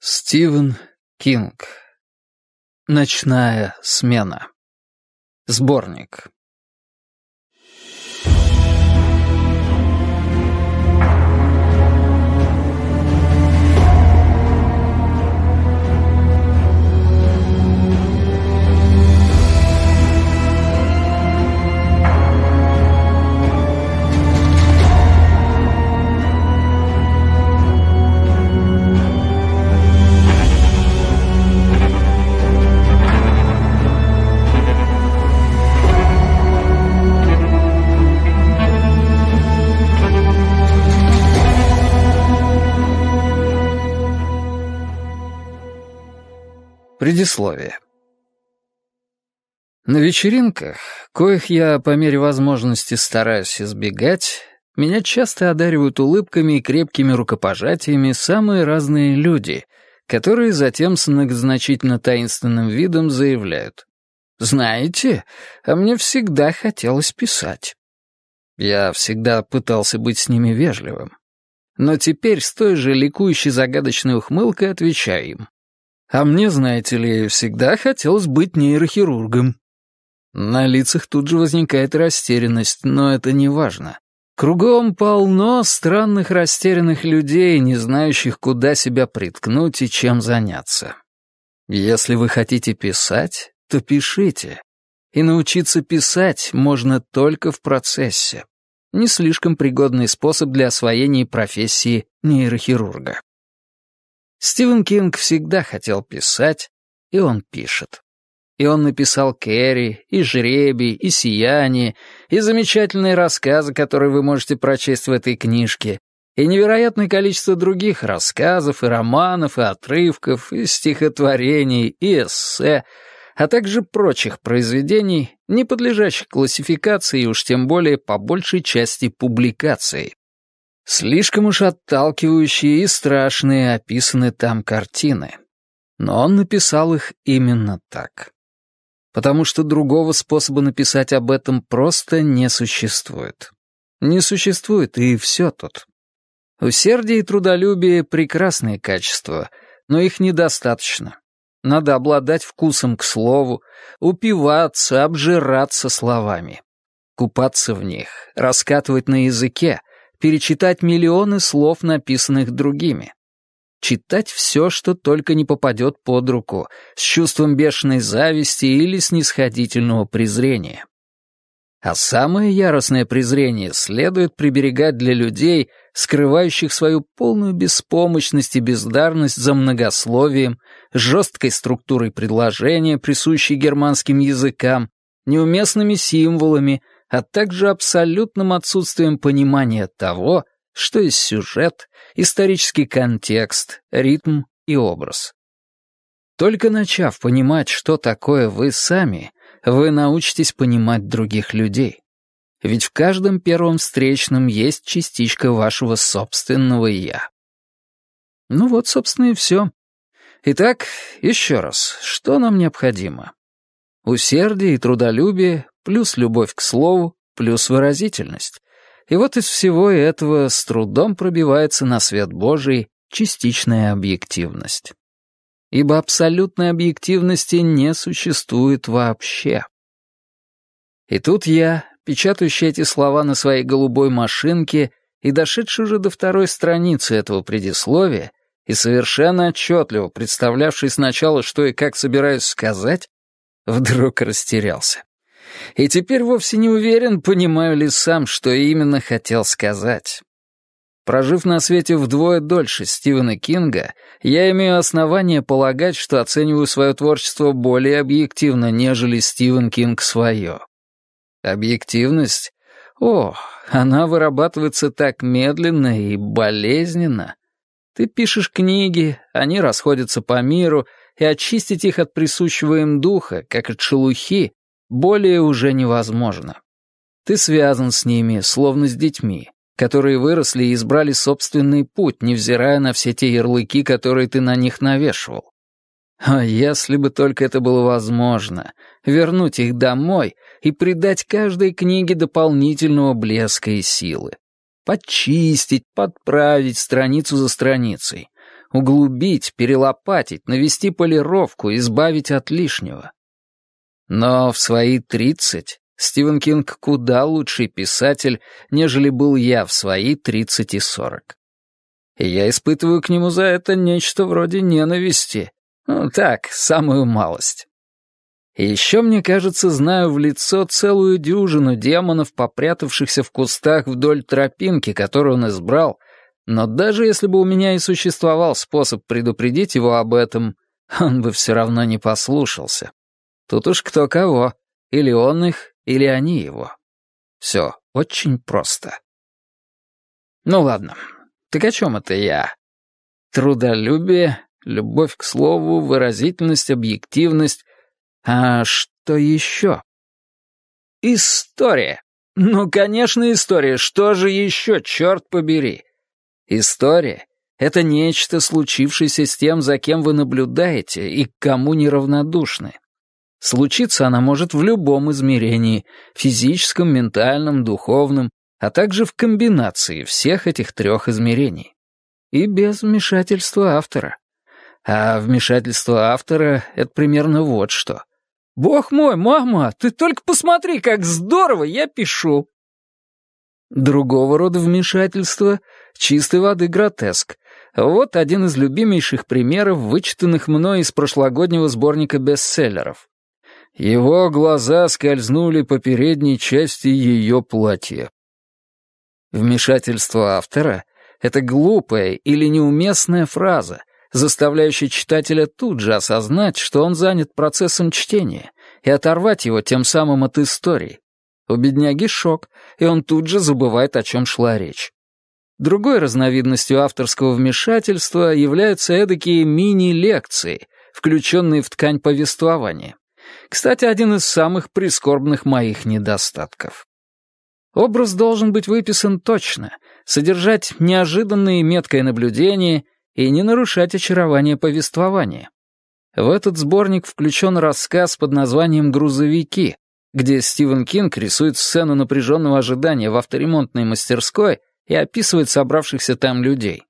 Стивен Кинг. Ночная смена. Сборник. Предисловие. На вечеринках, коих я по мере возможности стараюсь избегать, меня часто одаривают улыбками и крепкими рукопожатиями самые разные люди, которые затем с многозначительно таинственным видом заявляют. «Знаете, а мне всегда хотелось писать». Я всегда пытался быть с ними вежливым. Но теперь с той же ликующей загадочной ухмылкой отвечаю им. А мне, знаете ли, всегда хотелось быть нейрохирургом. На лицах тут же возникает растерянность, но это не важно. Кругом полно странных растерянных людей, не знающих, куда себя приткнуть и чем заняться. Если вы хотите писать, то пишите. И научиться писать можно только в процессе. Не слишком пригодный способ для освоения профессии нейрохирурга. Стивен Кинг всегда хотел писать, и он пишет. И он написал «Керри», и «Жребий», и «Сияние», и замечательные рассказы, которые вы можете прочесть в этой книжке, и невероятное количество других рассказов, и романов, и отрывков, и стихотворений, и эссе, а также прочих произведений, не подлежащих классификации и уж тем более по большей части публикации. Слишком уж отталкивающие и страшные описаны там картины. Но он написал их именно так. Потому что другого способа написать об этом просто не существует. Не существует, и все тут. Усердие и трудолюбие — прекрасные качества, но их недостаточно. Надо обладать вкусом к слову, упиваться, обжираться словами, купаться в них, раскатывать на языке — перечитать миллионы слов, написанных другими. Читать все, что только не попадет под руку, с чувством бешеной зависти или снисходительного презрения. А самое яростное презрение следует приберегать для людей, скрывающих свою полную беспомощность и бездарность за многословием, жесткой структурой предложения, присущей германским языкам, неуместными символами — а также абсолютным отсутствием понимания того, что есть сюжет, исторический контекст, ритм и образ. Только начав понимать, что такое вы сами, вы научитесь понимать других людей. Ведь в каждом первом встречном есть частичка вашего собственного «я». Ну вот, собственно, и все. Итак, еще раз, что нам необходимо? Усердие и трудолюбие, плюс любовь к слову, плюс выразительность. И вот из всего этого с трудом пробивается на свет Божий частичная объективность. Ибо абсолютной объективности не существует вообще. И тут я, печатающий эти слова на своей голубой машинке и дошедший уже до второй страницы этого предисловия, и совершенно отчетливо представлявший сначала, что и как собираюсь сказать, вдруг растерялся и теперь вовсе не уверен, понимаю ли сам, что именно хотел сказать. Прожив на свете вдвое дольше Стивена Кинга, я имею основание полагать, что оцениваю свое творчество более объективно, нежели Стивен Кинг свое. Объективность? О, она вырабатывается так медленно и болезненно. Ты пишешь книги, они расходятся по миру, и очистить их от присущего им духа, как от шелухи, более уже невозможно. Ты связан с ними, словно с детьми, которые выросли и избрали собственный путь, невзирая на все те ярлыки, которые ты на них навешивал. А если бы только это было возможно, вернуть их домой и придать каждой книге дополнительного блеска и силы. почистить, подправить страницу за страницей. Углубить, перелопатить, навести полировку, избавить от лишнего. Но в свои тридцать Стивен Кинг куда лучший писатель, нежели был я в свои тридцать и сорок. я испытываю к нему за это нечто вроде ненависти. Ну, так, самую малость. И еще, мне кажется, знаю в лицо целую дюжину демонов, попрятавшихся в кустах вдоль тропинки, которую он избрал, но даже если бы у меня и существовал способ предупредить его об этом, он бы все равно не послушался. Тут уж кто кого. Или он их, или они его. Все очень просто. Ну ладно, так о чем это я? Трудолюбие, любовь к слову, выразительность, объективность. А что еще? История. Ну, конечно, история. Что же еще, черт побери? История — это нечто, случившееся с тем, за кем вы наблюдаете и к кому неравнодушны. Случиться она может в любом измерении — физическом, ментальном, духовном, а также в комбинации всех этих трех измерений. И без вмешательства автора. А вмешательство автора — это примерно вот что. «Бог мой, мама, ты только посмотри, как здорово я пишу!» Другого рода вмешательство — чистой воды гротеск. Вот один из любимейших примеров, вычитанных мной из прошлогоднего сборника бестселлеров. Его глаза скользнули по передней части ее платья. Вмешательство автора — это глупая или неуместная фраза, заставляющая читателя тут же осознать, что он занят процессом чтения, и оторвать его тем самым от истории. У бедняги шок, и он тут же забывает, о чем шла речь. Другой разновидностью авторского вмешательства являются эдакие мини-лекции, включенные в ткань повествования. Кстати, один из самых прискорбных моих недостатков. Образ должен быть выписан точно, содержать неожиданные и меткое наблюдение и не нарушать очарование повествования. В этот сборник включен рассказ под названием «Грузовики», где Стивен Кинг рисует сцену напряженного ожидания в авторемонтной мастерской и описывает собравшихся там людей.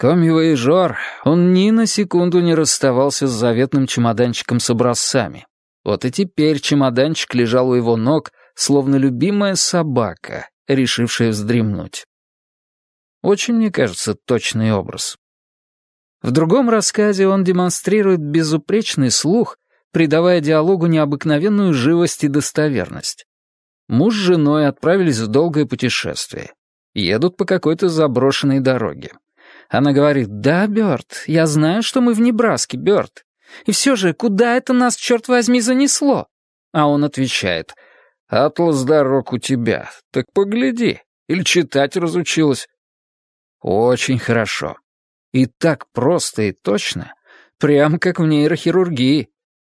Комивояжер, он ни на секунду не расставался с заветным чемоданчиком с образцами. Вот и теперь чемоданчик лежал у его ног, словно любимая собака, решившая вздремнуть. Очень, мне кажется, точный образ. В другом рассказе он демонстрирует безупречный слух, придавая диалогу необыкновенную живость и достоверность. Муж с женой отправились в долгое путешествие. Едут по какой-то заброшенной дороге. Она говорит, «Да, Бёрд, я знаю, что мы в Небраске, Бёрд. И все же, куда это нас, черт возьми, занесло?» А он отвечает, «Атлас дорог у тебя. Так погляди. Или читать разучилась». «Очень хорошо. И так просто и точно. Прям как в нейрохирургии.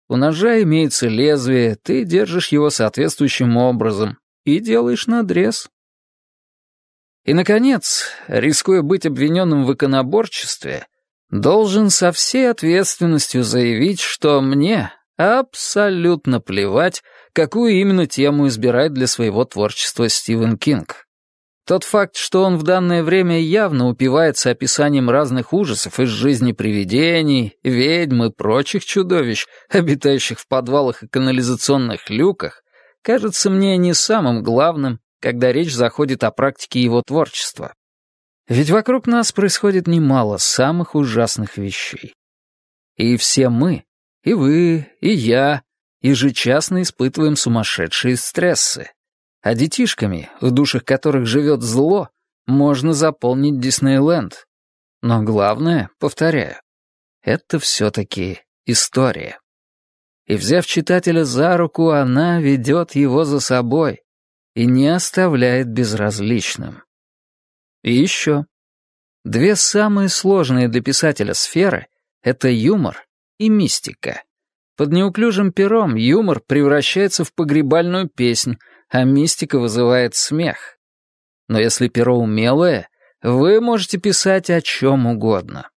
У ножа имеется лезвие, ты держишь его соответствующим образом и делаешь надрез». И, наконец, рискуя быть обвиненным в иконоборчестве, должен со всей ответственностью заявить, что мне абсолютно плевать, какую именно тему избирает для своего творчества Стивен Кинг. Тот факт, что он в данное время явно упивается описанием разных ужасов из жизни привидений, ведьм и прочих чудовищ, обитающих в подвалах и канализационных люках, кажется мне не самым главным когда речь заходит о практике его творчества. Ведь вокруг нас происходит немало самых ужасных вещей. И все мы, и вы, и я, ежечасно испытываем сумасшедшие стрессы. А детишками, в душах которых живет зло, можно заполнить Диснейленд. Но главное, повторяю, это все-таки история. И взяв читателя за руку, она ведет его за собой, и не оставляет безразличным. И еще. Две самые сложные для писателя сферы — это юмор и мистика. Под неуклюжим пером юмор превращается в погребальную песнь, а мистика вызывает смех. Но если перо умелое, вы можете писать о чем угодно.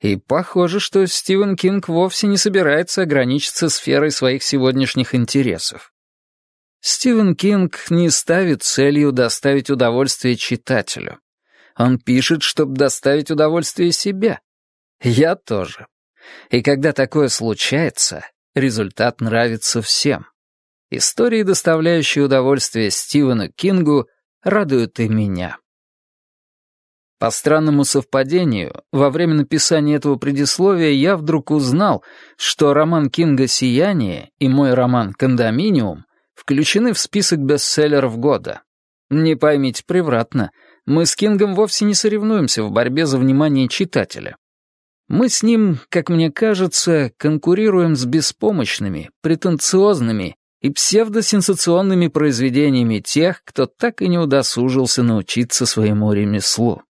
И похоже, что Стивен Кинг вовсе не собирается ограничиться сферой своих сегодняшних интересов. Стивен Кинг не ставит целью доставить удовольствие читателю. Он пишет, чтобы доставить удовольствие себе. Я тоже. И когда такое случается, результат нравится всем. Истории, доставляющие удовольствие Стивену Кингу, радуют и меня. По странному совпадению, во время написания этого предисловия я вдруг узнал, что роман Кинга «Сияние» и мой роман «Кондоминиум» включены в список бестселлеров года. Не поймите превратно, мы с Кингом вовсе не соревнуемся в борьбе за внимание читателя. Мы с ним, как мне кажется, конкурируем с беспомощными, претенциозными и псевдосенсационными произведениями тех, кто так и не удосужился научиться своему ремеслу.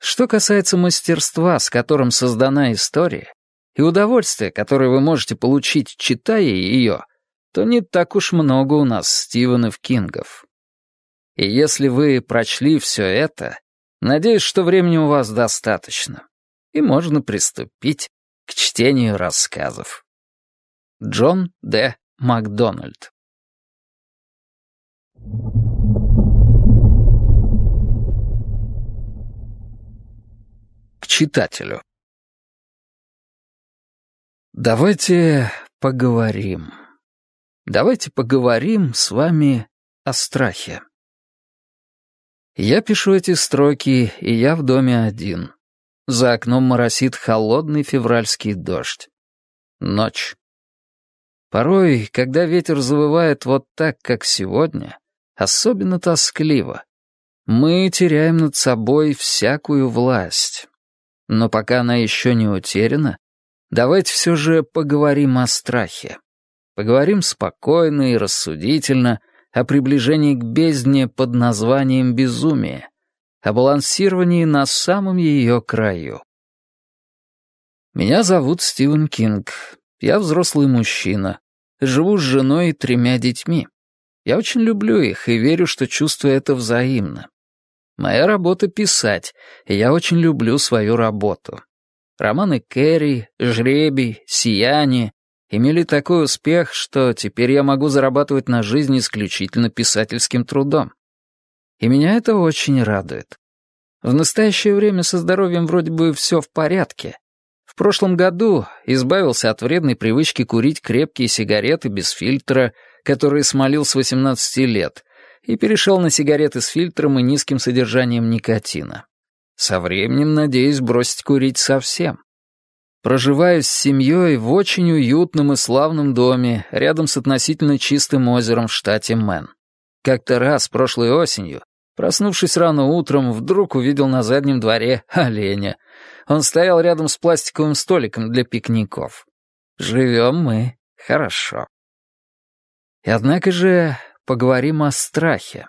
Что касается мастерства, с которым создана история, и удовольствия, которое вы можете получить, читая ее, то не так уж много у нас Стивенов Кингов. И если вы прочли все это, надеюсь, что времени у вас достаточно, и можно приступить к чтению рассказов. Джон Д. Макдональд К читателю Давайте поговорим давайте поговорим с вами о страхе. Я пишу эти строки, и я в доме один. За окном моросит холодный февральский дождь. Ночь. Порой, когда ветер завывает вот так, как сегодня, особенно тоскливо, мы теряем над собой всякую власть. Но пока она еще не утеряна, давайте все же поговорим о страхе. Поговорим спокойно и рассудительно о приближении к бездне под названием «безумие», о балансировании на самом ее краю. Меня зовут Стивен Кинг. Я взрослый мужчина. Живу с женой и тремя детьми. Я очень люблю их и верю, что чувствую это взаимно. Моя работа — писать, и я очень люблю свою работу. Романы Керри, «Жребий», «Сияние» имели такой успех, что теперь я могу зарабатывать на жизнь исключительно писательским трудом. И меня это очень радует. В настоящее время со здоровьем вроде бы все в порядке. В прошлом году избавился от вредной привычки курить крепкие сигареты без фильтра, которые смолил с 18 лет, и перешел на сигареты с фильтром и низким содержанием никотина. Со временем надеюсь бросить курить совсем. Проживаю с семьей в очень уютном и славном доме рядом с относительно чистым озером в штате Мэн. Как-то раз, прошлой осенью, проснувшись рано утром, вдруг увидел на заднем дворе оленя. Он стоял рядом с пластиковым столиком для пикников. Живем мы хорошо. И однако же поговорим о страхе.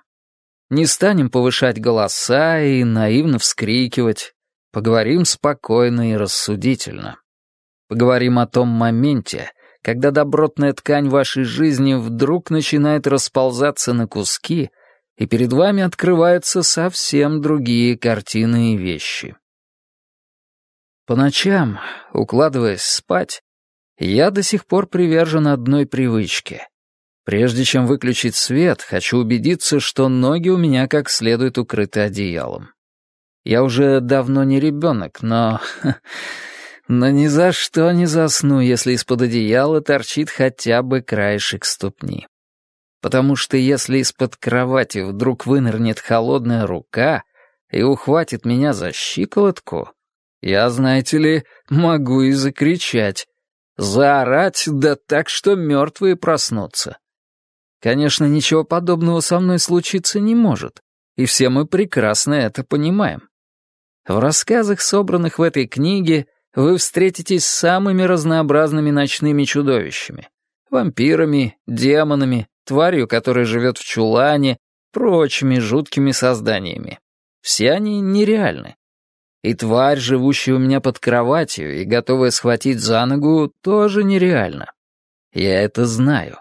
Не станем повышать голоса и наивно вскрикивать. Поговорим спокойно и рассудительно. Поговорим о том моменте, когда добротная ткань вашей жизни вдруг начинает расползаться на куски, и перед вами открываются совсем другие картины и вещи. По ночам, укладываясь спать, я до сих пор привержен одной привычке. Прежде чем выключить свет, хочу убедиться, что ноги у меня как следует укрыты одеялом. Я уже давно не ребенок, но но ни за что не засну, если из-под одеяла торчит хотя бы краешек ступни. Потому что если из-под кровати вдруг вынырнет холодная рука и ухватит меня за щиколотку, я, знаете ли, могу и закричать, заорать, да так, что мертвые проснутся. Конечно, ничего подобного со мной случиться не может, и все мы прекрасно это понимаем. В рассказах, собранных в этой книге, вы встретитесь с самыми разнообразными ночными чудовищами. Вампирами, демонами, тварью, которая живет в чулане, прочими жуткими созданиями. Все они нереальны. И тварь, живущая у меня под кроватью и готовая схватить за ногу, тоже нереальна. Я это знаю.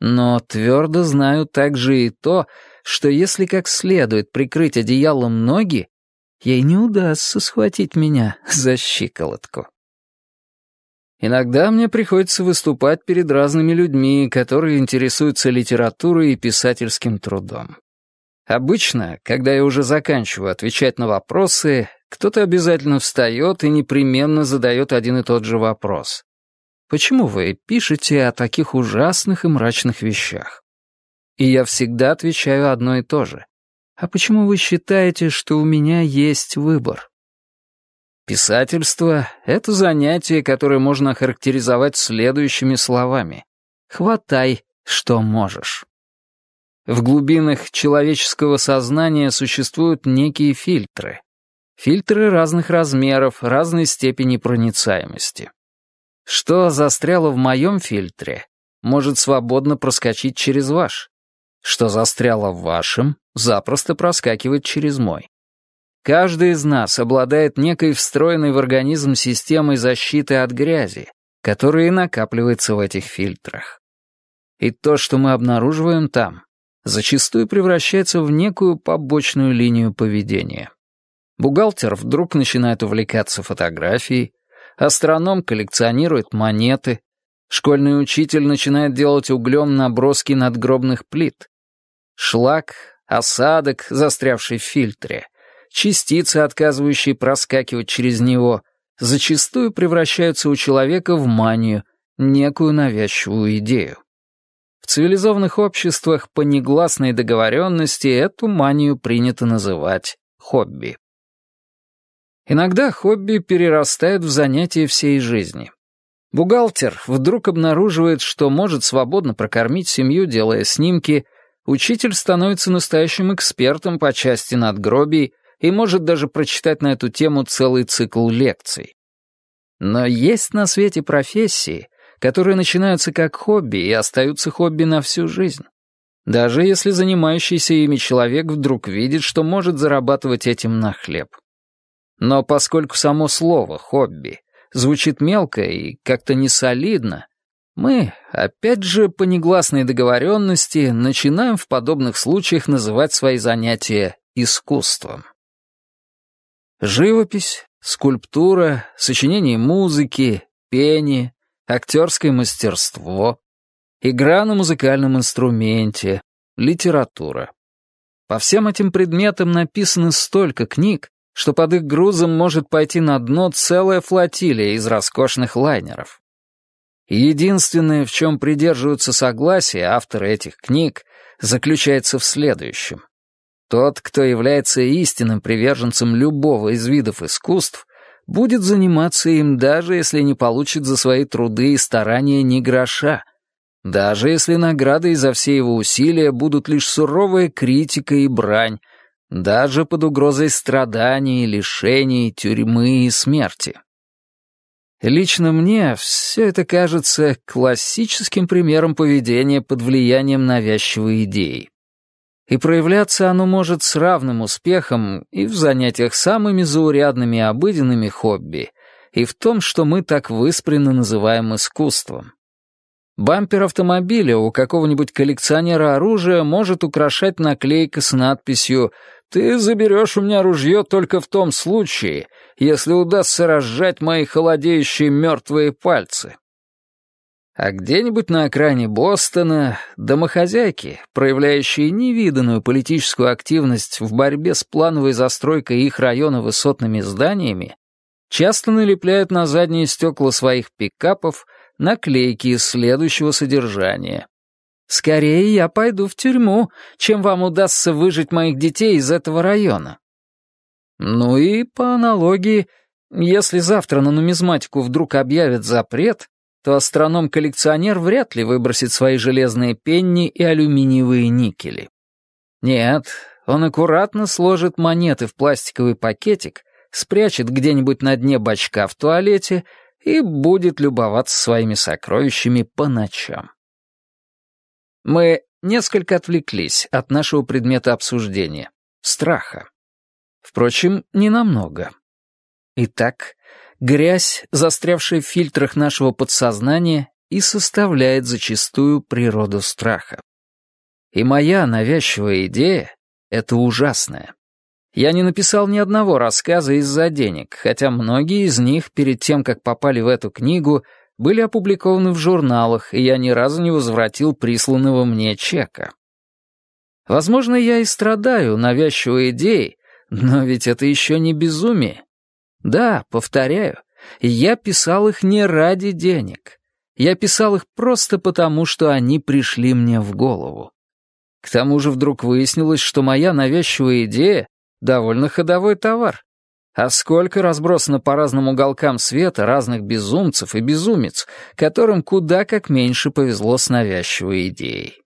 Но твердо знаю также и то, что если как следует прикрыть одеялом ноги, ей не удастся схватить меня за щиколотку. Иногда мне приходится выступать перед разными людьми, которые интересуются литературой и писательским трудом. Обычно, когда я уже заканчиваю отвечать на вопросы, кто-то обязательно встает и непременно задает один и тот же вопрос. Почему вы пишете о таких ужасных и мрачных вещах? И я всегда отвечаю одно и то же. «А почему вы считаете, что у меня есть выбор?» Писательство — это занятие, которое можно охарактеризовать следующими словами. «Хватай, что можешь». В глубинах человеческого сознания существуют некие фильтры. Фильтры разных размеров, разной степени проницаемости. Что застряло в моем фильтре, может свободно проскочить через ваш. Что застряло в вашем, запросто проскакивает через мой. Каждый из нас обладает некой встроенной в организм системой защиты от грязи, которая и накапливается в этих фильтрах. И то, что мы обнаруживаем там, зачастую превращается в некую побочную линию поведения. Бухгалтер вдруг начинает увлекаться фотографией, астроном коллекционирует монеты, Школьный учитель начинает делать углем наброски надгробных плит. Шлак, осадок, застрявший в фильтре, частицы, отказывающие проскакивать через него, зачастую превращаются у человека в манию, некую навязчивую идею. В цивилизованных обществах по негласной договоренности эту манию принято называть хобби. Иногда хобби перерастает в занятие всей жизни. Бухгалтер вдруг обнаруживает, что может свободно прокормить семью, делая снимки, учитель становится настоящим экспертом по части надгробий и может даже прочитать на эту тему целый цикл лекций. Но есть на свете профессии, которые начинаются как хобби и остаются хобби на всю жизнь. Даже если занимающийся ими человек вдруг видит, что может зарабатывать этим на хлеб. Но поскольку само слово «хобби» звучит мелко и как-то несолидно, мы, опять же, по негласной договоренности, начинаем в подобных случаях называть свои занятия искусством. Живопись, скульптура, сочинение музыки, пение, актерское мастерство, игра на музыкальном инструменте, литература. По всем этим предметам написано столько книг, что под их грузом может пойти на дно целая флотилия из роскошных лайнеров. Единственное, в чем придерживаются согласия авторы этих книг, заключается в следующем. Тот, кто является истинным приверженцем любого из видов искусств, будет заниматься им даже если не получит за свои труды и старания ни гроша, даже если наградой за все его усилия будут лишь суровая критика и брань, даже под угрозой страданий, лишений, тюрьмы и смерти. Лично мне все это кажется классическим примером поведения под влиянием навязчивой идеи. И проявляться оно может с равным успехом и в занятиях самыми заурядными и обыденными хобби, и в том, что мы так выспренно называем искусством. Бампер автомобиля у какого-нибудь коллекционера оружия может украшать наклейка с надписью «Связь». Ты заберешь у меня ружье только в том случае, если удастся разжать мои холодеющие мертвые пальцы. А где-нибудь на окраине Бостона домохозяйки, проявляющие невиданную политическую активность в борьбе с плановой застройкой их района высотными зданиями, часто налепляют на задние стекла своих пикапов наклейки из следующего содержания. Скорее я пойду в тюрьму, чем вам удастся выжить моих детей из этого района. Ну и по аналогии, если завтра на нумизматику вдруг объявят запрет, то астроном-коллекционер вряд ли выбросит свои железные пенни и алюминиевые никели. Нет, он аккуратно сложит монеты в пластиковый пакетик, спрячет где-нибудь на дне бачка в туалете и будет любоваться своими сокровищами по ночам. Мы несколько отвлеклись от нашего предмета обсуждения — страха. Впрочем, не намного. Итак, грязь, застрявшая в фильтрах нашего подсознания, и составляет зачастую природу страха. И моя навязчивая идея — это ужасная. Я не написал ни одного рассказа из-за денег, хотя многие из них перед тем, как попали в эту книгу, были опубликованы в журналах, и я ни разу не возвратил присланного мне чека. Возможно, я и страдаю навязчивой идеей, но ведь это еще не безумие. Да, повторяю, я писал их не ради денег. Я писал их просто потому, что они пришли мне в голову. К тому же вдруг выяснилось, что моя навязчивая идея — довольно ходовой товар. А сколько разбросано по разным уголкам света разных безумцев и безумец, которым куда как меньше повезло с навязчивой идеей.